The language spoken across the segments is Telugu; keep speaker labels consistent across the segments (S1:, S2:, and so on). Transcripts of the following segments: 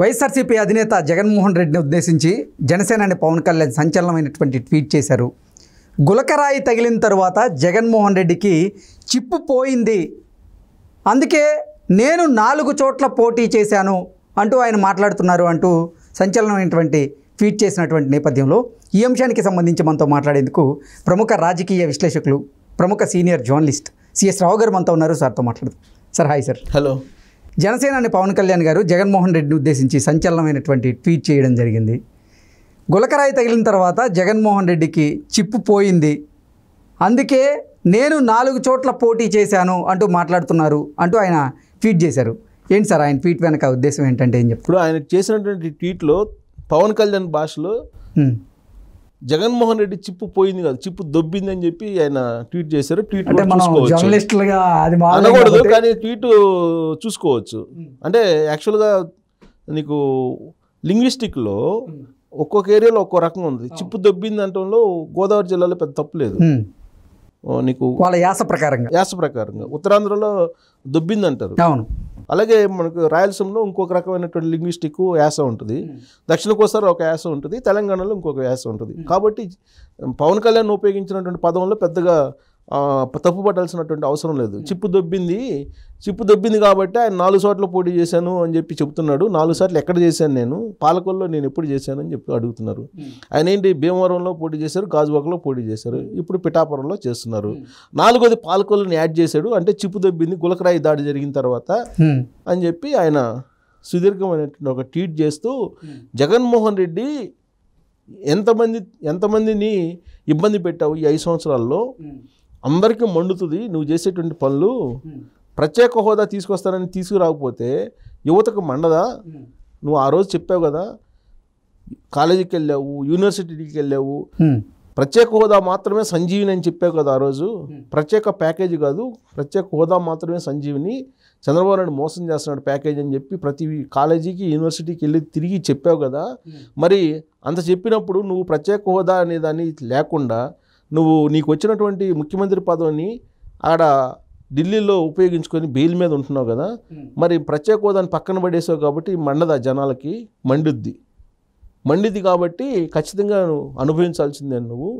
S1: వైఎస్ఆర్సీపీ అధినేత జగన్మోహన్ రెడ్డిని ఉద్దేశించి జనసేనాని పవన్ కళ్యాణ్ సంచలనమైనటువంటి ట్వీట్ చేశారు గులకరాయి తగిలిన తరువాత జగన్మోహన్ రెడ్డికి చిప్పు పోయింది అందుకే నేను నాలుగు చోట్ల పోటీ చేశాను అంటూ ఆయన మాట్లాడుతున్నారు అంటూ సంచలనమైనటువంటి ట్వీట్ చేసినటువంటి నేపథ్యంలో ఈ అంశానికి సంబంధించి మనతో మాట్లాడేందుకు ప్రముఖ రాజకీయ విశ్లేషకులు ప్రముఖ సీనియర్ జర్నలిస్ట్ సిఎస్ రావు గారు మనతో ఉన్నారు సార్తో మాట్లాడుతారు సార్ హాయ్ సార్ హలో జనసేనాని పవన్ కళ్యాణ్ గారు జగన్మోహన్ రెడ్డిని ఉద్దేశించి సంచలనమైనటువంటి ట్వీట్ చేయడం జరిగింది గులకరాయి తగిలిన తర్వాత జగన్మోహన్ రెడ్డికి చిప్పు పోయింది అందుకే నేను నాలుగు చోట్ల పోటీ చేశాను అంటూ మాట్లాడుతున్నారు అంటూ ఆయన ట్వీట్ చేశారు ఏంటి సార్ ఆయన ట్వీట్ వెనక ఉద్దేశం ఏంటంటే ఏం చెప్పారు ఆయన చేసినటువంటి ట్వీట్లో పవన్ కళ్యాణ్ భాషలో జగన్మోహన్ రెడ్డి చిప్పు పోయింది కాదు చిప్పు దొబ్బింది అని చెప్పి ఆయన ట్వీట్ చేశారు ట్వీట్ అనకూడదు కానీ ట్వీట్ చూసుకోవచ్చు అంటే యాక్చువల్గా నీకు లింగ్విస్టిక్లో ఒక్కొక్క ఏరియాలో ఒక్కో రకం ఉంది చిప్పు దొబ్బింది అంటంలో గోదావరి జిల్లాలో పెద్ద తప్పు లేదు నీకు వాళ్ళ యాస ప్రకారంగా యాస ప్రకారంగా ఉత్తరాంధ్రలో దొబ్బింది అంటారు అవును అలాగే మనకు రాయలసీమలో ఇంకొక రకమైనటువంటి లింగ్విస్టిక్ యాస ఉంటుంది దక్షిణ కోసారి ఒక యాస ఉంటుంది తెలంగాణలో ఇంకొక యాస ఉంటుంది కాబట్టి పవన్ కళ్యాణ్ ఉపయోగించినటువంటి పదంలో పెద్దగా తప్పుపట్టాల్సినటువంటి అవసరం లేదు చిప్పు దొబ్బింది చిప్పు దొబ్బింది కాబట్టి ఆయన నాలుగు చోట్ల పోటీ చేశాను అని చెప్పి చెప్తున్నాడు నాలుగు సార్లు ఎక్కడ చేశాను నేను పాలకొల్లో నేను ఎప్పుడు చేశాను అని చెప్పి అడుగుతున్నారు ఆయన ఏంటి భీమవరంలో పోటీ చేశారు గాజువాకలో పోటీ చేశారు ఇప్పుడు పిఠాపురంలో చేస్తున్నారు నాలుగోది పాలకొల్లని యాడ్ చేశాడు అంటే చిప్పు దొబ్బింది గులకరాయి దాడి జరిగిన తర్వాత అని చెప్పి ఆయన సుదీర్ఘమైనటువంటి ఒక ట్వీట్ చేస్తూ జగన్మోహన్ రెడ్డి ఎంతమంది ఎంతమందిని ఇబ్బంది పెట్టావు ఈ ఐదు సంవత్సరాల్లో అందరికీ మండుతుంది నువ్వు చేసేటువంటి పనులు ప్రత్యేక హోదా తీసుకొస్తానని తీసుకురాకపోతే యువతకు మండదా నువ్వు ఆ రోజు చెప్పావు కదా కాలేజీకి వెళ్ళావు యూనివర్సిటీకి వెళ్ళావు ప్రత్యేక హోదా మాత్రమే సంజీవిని అని చెప్పావు కదా ఆ రోజు ప్రత్యేక ప్యాకేజీ కాదు ప్రత్యేక హోదా మాత్రమే సంజీవిని చంద్రబాబు నాయుడు మోసం చేస్తున్నాడు ప్యాకేజ్ అని చెప్పి ప్రతి కాలేజీకి యూనివర్సిటీకి వెళ్ళి తిరిగి చెప్పావు కదా మరి అంత చెప్పినప్పుడు నువ్వు ప్రత్యేక హోదా అనే దాన్ని లేకుండా నువ్వు నీకు వచ్చినటువంటి ముఖ్యమంత్రి పదవిని ఆడ ఢిల్లీలో ఉపయోగించుకొని బెయిల్ మీద ఉంటున్నావు కదా మరి ప్రత్యేక హోదాని పక్కన పడేసావు కాబట్టి మండదా జనాలకి మండుద్ది మండిది కాబట్టి ఖచ్చితంగా అనుభవించాల్సిందే నువ్వు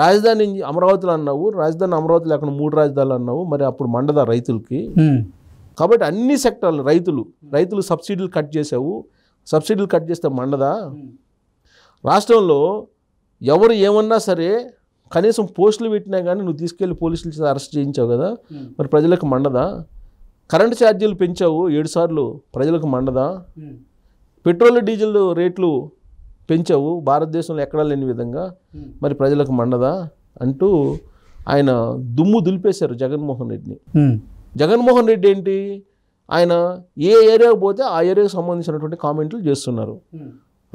S1: రాజధాని అమరావతిలో అన్నావు రాజధాని అమరావతిలో అక్కడ మూడు రాజధానులు అన్నావు మరి అప్పుడు మండదా రైతులకి కాబట్టి అన్ని సెక్టార్లు రైతులు రైతులు సబ్సిడీలు కట్ చేసావు సబ్సిడీలు కట్ చేస్తే మండదా రాష్ట్రంలో ఎవరు ఏమన్నా సరే కనీసం పోస్టులు పెట్టినా కానీ నువ్వు తీసుకెళ్లి పోలీసులు అరెస్ట్ చేయించావు కదా మరి ప్రజలకు మండదా కరెంటు ఛార్జీలు పెంచావు ఏడు సార్లు ప్రజలకు మండదా పెట్రోల్ డీజిల్ రేట్లు పెంచావు భారతదేశంలో ఎక్కడా లేని విధంగా మరి ప్రజలకు మండదా అంటూ ఆయన దుమ్ము దులిపేశారు జగన్మోహన్ రెడ్డిని జగన్మోహన్ రెడ్డి ఏంటి ఆయన ఏ ఏరియాకు పోతే ఆ ఏరియాకు సంబంధించినటువంటి కామెంట్లు చేస్తున్నారు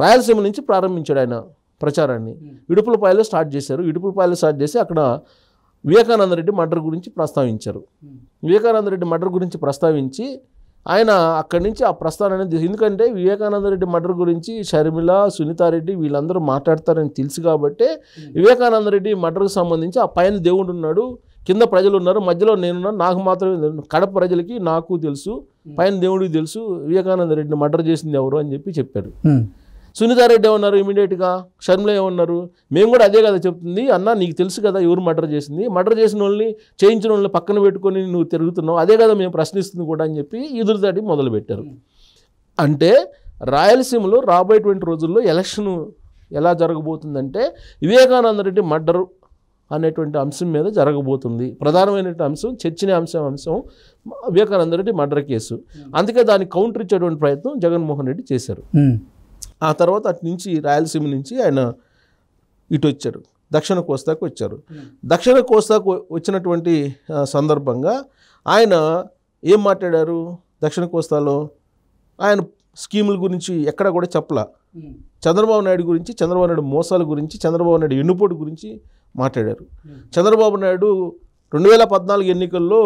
S1: రాయలసీమ నుంచి ప్రారంభించాడు ఆయన ప్రచారాన్ని ఇడుపులపాయలో స్టార్ట్ చేశారు ఇడుపులపాయలో స్టార్ట్ చేసి అక్కడ వివేకానంద రెడ్డి మర్డర్ గురించి ప్రస్తావించారు వివేకానంద రెడ్డి మర్డర్ గురించి ప్రస్తావించి ఆయన అక్కడి నుంచి ఆ ప్రస్తావన ఎందుకంటే వివేకానంద రెడ్డి మర్డర్ గురించి షర్మిల సునీతారెడ్డి వీళ్ళందరూ మాట్లాడతారని తెలుసు కాబట్టి వివేకానంద రెడ్డి మర్డర్కి సంబంధించి ఆ పైన దేవుడు ఉన్నాడు కింద ప్రజలు ఉన్నారు మధ్యలో నేనున్నాను నాకు మాత్రమే కడప ప్రజలకి నాకు తెలుసు పైన దేవుడికి తెలుసు వివేకానంద మర్డర్ చేసింది ఎవరు అని చెప్పి చెప్పాడు సునీతారెడ్డి ఏమన్నారు ఇమీడియట్గా షర్మిల ఏమన్నారు మేము కూడా అదే కదా చెప్తుంది అన్న నీకు తెలుసు కదా ఎవరు మర్డర్ చేసింది మర్డర్ చేసిన వాళ్ళని చేయించిన వాళ్ళని పక్కన పెట్టుకొని నువ్వు తిరుగుతున్నావు అదే కదా మేము ప్రశ్నిస్తుంది కూడా అని చెప్పి ఎదురుదాటి మొదలుపెట్టారు అంటే రాయలసీమలో రాబోయేటువంటి రోజుల్లో ఎలక్షన్ ఎలా జరగబోతుందంటే వివేకానంద రెడ్డి మర్డర్ అనేటువంటి అంశం మీద జరగబోతుంది ప్రధానమైనటువంటి అంశం చర్చిన అంశం అంశం వివేకానంద రెడ్డి మర్డర్ కేసు అందుకే దాన్ని కౌంటర్ ఇచ్చేటువంటి ప్రయత్నం జగన్మోహన్ రెడ్డి చేశారు ఆ తర్వాత అటు నుంచి రాయలసీమ నుంచి ఆయన ఇటు వచ్చారు దక్షిణ కోస్తాకు వచ్చారు దక్షిణ కోస్తాకు వచ్చినటువంటి సందర్భంగా ఆయన ఏం మాట్లాడారు దక్షిణ కోస్తాలో ఆయన స్కీముల గురించి ఎక్కడ కూడా చెప్పల చంద్రబాబు నాయుడు గురించి చంద్రబాబు నాయుడు మోసాల గురించి చంద్రబాబు నాయుడు ఎన్నుపోటు గురించి మాట్లాడారు చంద్రబాబు నాయుడు రెండు వేల పద్నాలుగు ఎన్నికల్లో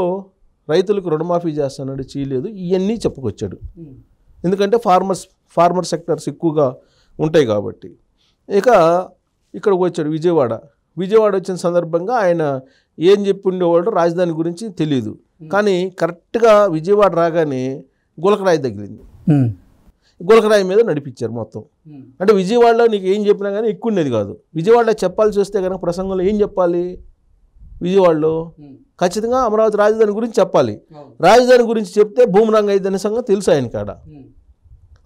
S1: రైతులకు రుణమాఫీ చేస్తానని చేయలేదు ఇవన్నీ చెప్పుకొచ్చాడు ఎందుకంటే ఫార్మర్స్ ఫార్మర్ సెక్టర్స్ ఎక్కువగా ఉంటాయి కాబట్టి ఇక ఇక్కడికి వచ్చాడు విజయవాడ విజయవాడ వచ్చిన సందర్భంగా ఆయన ఏం చెప్పి ఉండేవాళ్ళు రాజధాని గురించి తెలియదు కానీ కరెక్ట్గా విజయవాడ రాగానే గులకరాయి తగిలింది గులకరాయి మీద నడిపించారు మొత్తం అంటే విజయవాడలో నీకు ఏం చెప్పినా కానీ ఎక్కువ ఉండేది కాదు విజయవాడలో చెప్పాల్సి వస్తే కనుక ప్రసంగంలో ఏం చెప్పాలి విజయవాడలో ఖచ్చితంగా అమరావతి రాజధాని గురించి చెప్పాలి రాజధాని గురించి చెప్తే భూమరంగ అయితేనే సంగతి తెలుసు ఆయన కాడ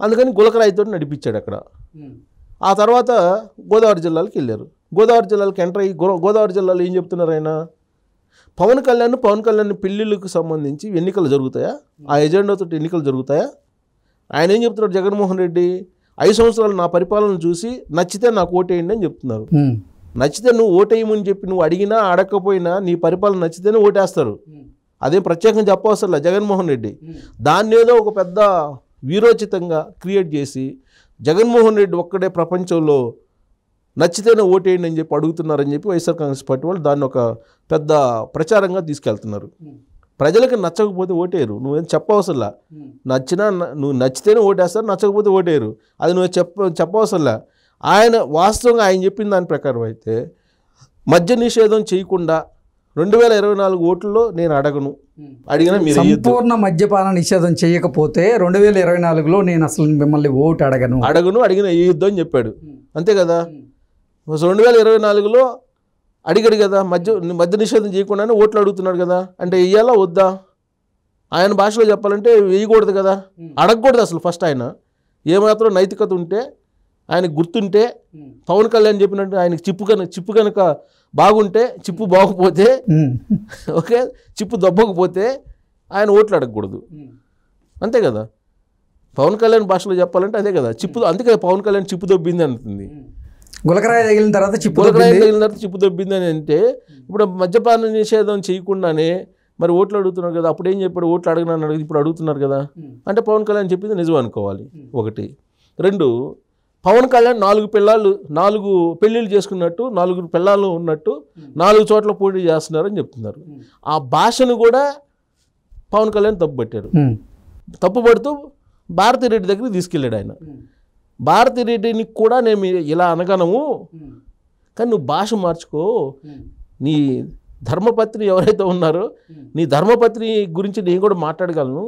S1: అందుకని గులకరాయితో నడిపించాడు అక్కడ ఆ తర్వాత గోదావరి జిల్లాలకు వెళ్ళారు గోదావరి జిల్లాలకు ఎంటర్ అయ్యి గోదావరి జిల్లాలో ఏం చెప్తున్నారు ఆయన పవన్ కళ్యాణ్ పవన్ కళ్యాణ్ పెళ్ళిళ్ళకు సంబంధించి ఎన్నికలు జరుగుతాయా ఆ ఎజెండాతో ఎన్నికలు జరుగుతాయా ఆయన ఏం చెప్తున్నారు జగన్మోహన్ రెడ్డి ఐదు సంవత్సరాలు నా పరిపాలన చూసి నచ్చితే నాకు ఓటేయండి అని చెప్తున్నారు నచ్చితే నువ్వు ఓటేయమని చెప్పి నువ్వు అడిగినా అడగకపోయినా నీ పరిపాలన నచ్చితేనే ఓటేస్తారు అదేం ప్రత్యేకంగా చెప్పవసరం జగన్మోహన్ రెడ్డి దాన్ని ఏదో ఒక పెద్ద వీరోచితంగా క్రియేట్ చేసి జగన్మోహన్ రెడ్డి ఒక్కడే ప్రపంచంలో నచ్చితేనే ఓటేయండి అని చెప్పి అడుగుతున్నారని చెప్పి వైఎస్ఆర్ కాంగ్రెస్ పార్టీ వాళ్ళు దాన్ని ఒక పెద్ద ప్రచారంగా తీసుకెళ్తున్నారు ప్రజలకు నచ్చకపోతే ఓటేరు నువ్వేం చెప్పవసరలా నచ్చినా నువ్వు నచ్చితేనే ఓటేస్తారు నచ్చకపోతే ఓటేరు అది నువ్వు చెప్ప చెప్పవసరలా ఆయన వాస్తవంగా ఆయన చెప్పిన దాని ప్రకారం అయితే మద్య నిషేధం చేయకుండా రెండు వేల ఇరవై నాలుగు ఓట్లలో నేను అడగను అడిగిన మీరు సంపూర్ణ మద్యపాన నిషేధం చేయకపోతే రెండు వేల ఇరవై నాలుగులో నేను అసలు మిమ్మల్ని ఓటు అడగను అడగను అడిగిన వేయొద్దు అని చెప్పాడు అంతే కదా రెండు వేల ఇరవై నాలుగులో అడిగాడు కదా మధ్య మద్య నిషేధం చేయకుండానే ఓట్లు అడుగుతున్నాడు కదా అంటే వెయ్యాలా వద్దా ఆయన భాషలో చెప్పాలంటే వేయకూడదు కదా అడగకూడదు అసలు ఫస్ట్ ఆయన ఏమాత్రం నైతికత ఉంటే ఆయన గుర్తుంటే పవన్ కళ్యాణ్ చెప్పినట్టు ఆయన చిప్పు కనుక చిప్పు కనుక బాగుంటే చిప్పు బాగుపోతే ఓకే చిప్పు దొబ్బకపోతే ఆయన ఓట్లు అడగకూడదు అంతే కదా పవన్ కళ్యాణ్ భాషలో చెప్పాలంటే అదే కదా చిప్పు అందుకే పవన్ కళ్యాణ్ చిప్పు దొబ్బింది అంటుంది గులకరాయ తగిలిన తర్వాత చిప్పు గులకరాయి తగిలిన తర్వాత చిప్పు దొబ్బింది అని అంటే ఇప్పుడు మద్యపాన నిషేధం చేయకుండానే మరి ఓట్లు అడుగుతున్నారు కదా అప్పుడు ఏం చెప్పాడు ఓట్లు అడగనని అడిగి ఇప్పుడు అడుగుతున్నారు కదా అంటే పవన్ కళ్యాణ్ చెప్పింది నిజం అనుకోవాలి ఒకటి రెండు పవన్ కళ్యాణ్ నాలుగు పిల్లలు నాలుగు పెళ్ళిళ్ళు చేసుకున్నట్టు నాలుగు పిల్లలు ఉన్నట్టు నాలుగు చోట్ల పోటీ చేస్తున్నారని చెప్తున్నారు ఆ భాషను కూడా పవన్ కళ్యాణ్ తప్పు పట్టాడు తప్పు పడుతూ భారతిరెడ్డి దగ్గరికి తీసుకెళ్ళాడు ఆయన భారతిరెడ్డిని కూడా నేను ఇలా అనగనము కానీ నువ్వు భాష మార్చుకో నీ ధర్మపత్ని ఎవరైతే ఉన్నారో నీ ధర్మపత్ని గురించి నేను కూడా మాట్లాడగలను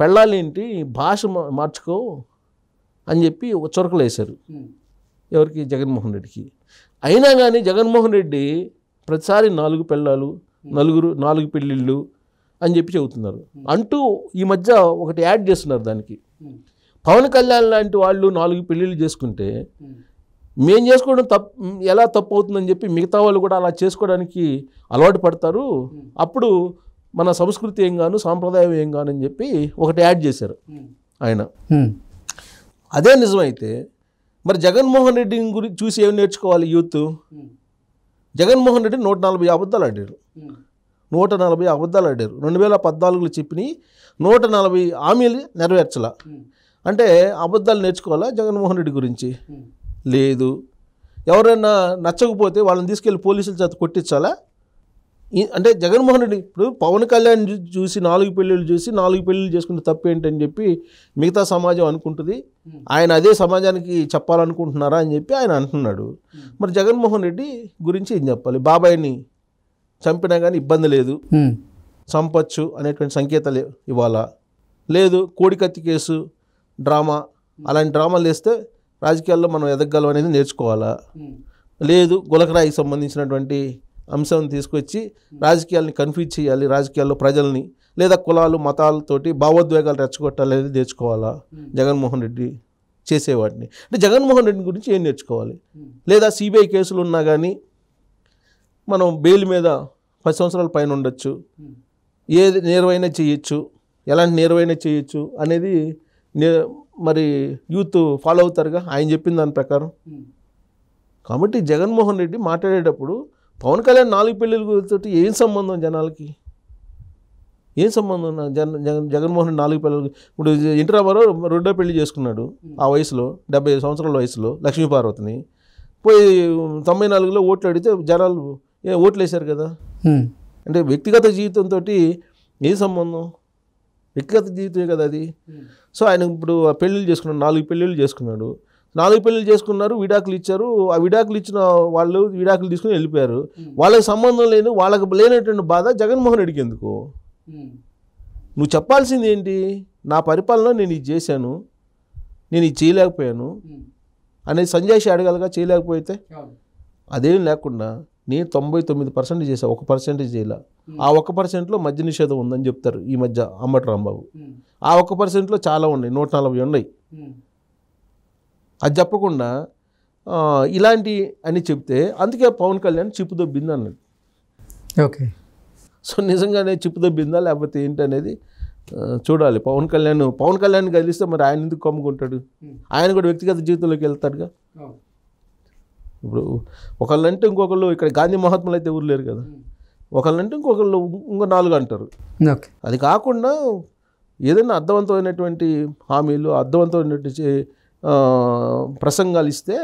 S1: పెళ్ళాలేంటి భాష మార్చుకో అని చెప్పి చురకలు వేశారు ఎవరికి జగన్మోహన్ రెడ్డికి అయినా కానీ జగన్మోహన్ రెడ్డి ప్రతిసారి నాలుగు పెళ్ళాలు నలుగురు నాలుగు పెళ్ళిళ్ళు అని చెప్పి చెబుతున్నారు అంటూ ఈ మధ్య ఒకటి యాడ్ చేస్తున్నారు దానికి పవన్ కళ్యాణ్ లాంటి వాళ్ళు నాలుగు పెళ్ళిళ్ళు చేసుకుంటే మేం చేసుకోవడం తప్పు ఎలా తప్పు అవుతుందని చెప్పి మిగతా వాళ్ళు కూడా అలా చేసుకోవడానికి అలవాటు పడతారు అప్పుడు మన సంస్కృతి ఏం కాను సాంప్రదాయం ఏం కాను అని చెప్పి ఒకటి యాడ్ చేశారు ఆయన అదే నిజమైతే మరి జగన్మోహన్ రెడ్డి గురించి చూసి ఏం నేర్చుకోవాలి యూత్ జగన్మోహన్ రెడ్డి నూట నలభై అబద్ధాలు ఆడారు నూట నలభై అబద్ధాలు ఆడారు రెండు వేల పద్నాలుగులో చెప్పినవి నూట నలభై హామీలు నెరవేర్చలా అంటే అబద్ధాలు నేర్చుకోవాలా జగన్మోహన్ రెడ్డి గురించి లేదు ఎవరైనా నచ్చకపోతే వాళ్ళని తీసుకెళ్ళి పోలీసుల చేత కొట్టించాలా అంటే జగన్మోహన్ రెడ్డి ఇప్పుడు పవన్ కళ్యాణ్ చూసి నాలుగు పెళ్ళిళ్ళు చూసి నాలుగు పెళ్ళిళ్ళు చేసుకుంటే తప్పేంటని చెప్పి మిగతా సమాజం అనుకుంటుంది ఆయన అదే సమాజానికి చెప్పాలనుకుంటున్నారా అని చెప్పి ఆయన అంటున్నాడు మరి జగన్మోహన్ రెడ్డి గురించి ఏం చెప్పాలి బాబాయ్ని చంపినా కానీ ఇబ్బంది లేదు చంపచ్చు అనేటువంటి సంకేతాలు ఇవాళ లేదు కోడికత్తి కేసు డ్రామా అలాంటి డ్రామాలు వేస్తే రాజకీయాల్లో మనం ఎదగలం అనేది నేర్చుకోవాలా లేదు గులకరాయికి సంబంధించినటువంటి అంశాన్ని తీసుకొచ్చి రాజకీయాల్ని కన్ఫ్యూజ్ చేయాలి రాజకీయాల్లో ప్రజల్ని లేదా కులాలు మతాలతోటి భావోద్వేగాలు రెచ్చగొట్టాలి అనేది నేర్చుకోవాలా జగన్మోహన్ రెడ్డి చేసేవాటిని అంటే జగన్మోహన్ రెడ్డి గురించి ఏం నేర్చుకోవాలి లేదా సిబిఐ కేసులు ఉన్నా కానీ మనం బెయిల్ మీద పది సంవత్సరాల పైన ఉండొచ్చు ఏది నేరవైనా చేయొచ్చు ఎలాంటి నేరవైనా చేయొచ్చు అనేది మరి యూత్ ఫాలో అవుతారుగా ఆయన చెప్పిన దాని ప్రకారం కాబట్టి జగన్మోహన్ రెడ్డి మాట్లాడేటప్పుడు పవన్ కళ్యాణ్ నాలుగు పెళ్ళిళ్ళతోటి ఏం సంబంధం జనాలకి ఏం సంబంధం జన జగన్ జగన్మోహన్ నాలుగు పిల్లలు ఇప్పుడు ఎన్టీ రెండో పెళ్లి చేసుకున్నాడు ఆ వయసులో డెబ్బై సంవత్సరాల వయసులో లక్ష్మీపార్వతిని పోయి తొంభై నాలుగులో ఓట్లు అడిగితే జనాలు ఓట్లు వేశారు కదా అంటే వ్యక్తిగత జీవితంతో ఏ సంబంధం వ్యక్తిగత జీవితమే కదా అది సో ఆయన ఇప్పుడు పెళ్ళిళ్ళు చేసుకున్నాడు నాలుగు పెళ్ళిళ్ళు చేసుకున్నాడు నాలుగు పెళ్ళిళ్ళు చేసుకున్నారు విడాకులు ఇచ్చారు ఆ విడాకులు ఇచ్చిన వాళ్ళు విడాకులు తీసుకుని వెళ్ళిపోయారు వాళ్ళకి సంబంధం లేదు వాళ్ళకి లేనటువంటి బాధ జగన్మోహన్ రెడ్డికి ఎందుకు నువ్వు చెప్పాల్సింది ఏంటి నా పరిపాలన నేను ఇది చేశాను నేను ఇది చేయలేకపోయాను అనేది సంజయ్ అడగలగా చేయలేకపోతే అదేం లేకుండా నేను తొంభై తొమ్మిది పర్సెంట్ చేసా ఒక పర్సెంటేజ్ చేయలే ఆ ఒక్క పర్సెంట్లో మద్య నిషేధం ఉందని చెప్తారు ఈ మధ్య అమ్మటి రాంబాబు ఆ ఒక్క పర్సెంట్లో చాలా ఉన్నాయి నూట నలభై ఉన్నాయి అది చెప్పకుండా ఇలాంటి అని చెప్తే అందుకే పవన్ కళ్యాణ్ చిప్పు దొబ్బింది అన్నది ఓకే సో నిజంగానే చిప్పు దొబ్బిందా లేకపోతే అనేది చూడాలి పవన్ కళ్యాణ్ పవన్ కళ్యాణ్ కదిలిస్తే మరి ఆయన ఎందుకు కమ్ముకుంటాడు ఆయన కూడా వ్యక్తిగత జీవితంలోకి వెళ్తాడుగా ఇప్పుడు ఒకళ్ళంటే ఇంకొకళ్ళు ఇక్కడ గాంధీ మహాత్ములు అయితే ఊరు లేరు కదా ఒకళ్ళంటే ఇంకొకళ్ళు ఇంకో నాలుగు అంటారు అది కాకుండా ఏదైనా అర్థవంతమైనటువంటి హామీలు అర్థవంతమైనటువంటి ప్రసంగాలు ఇస్తే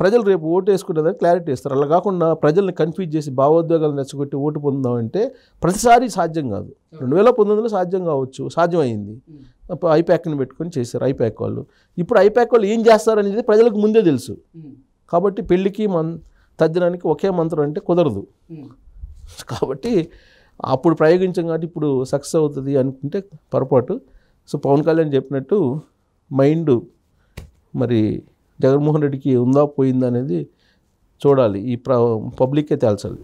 S1: ప్రజలు రేపు ఓటు వేసుకునేదని క్లారిటీ ఇస్తారు అలా కాకుండా ప్రజల్ని కన్ఫ్యూజ్ చేసి భావోద్వేగాలు నచ్చగొట్టి ఓటు పొందామంటే ప్రతిసారి సాధ్యం కాదు రెండు వేల పంతొమ్మిదిలో సాధ్యం కావచ్చు సాధ్యమైంది hmm. ఐప్యాక్ని పెట్టుకొని చేశారు ఐప్యాక్ వాళ్ళు ఇప్పుడు ఐప్యాక్ వాళ్ళు ఏం చేస్తారనేది ప్రజలకు ముందే తెలుసు hmm. కాబట్టి పెళ్ళికి మన్ తజ్జనానికి ఒకే మంత్రం అంటే కుదరదు hmm. కాబట్టి అప్పుడు ప్రయోగించాం కాబట్టి ఇప్పుడు సక్సెస్ అవుతుంది అనుకుంటే పొరపాటు సో పవన్ కళ్యాణ్ చెప్పినట్టు మైండ్ మరి జగన్మోహన్ రెడ్డికి ఉందా పోయిందా అనేది చూడాలి ఈ పబ్లిక్కే తేల్చాలి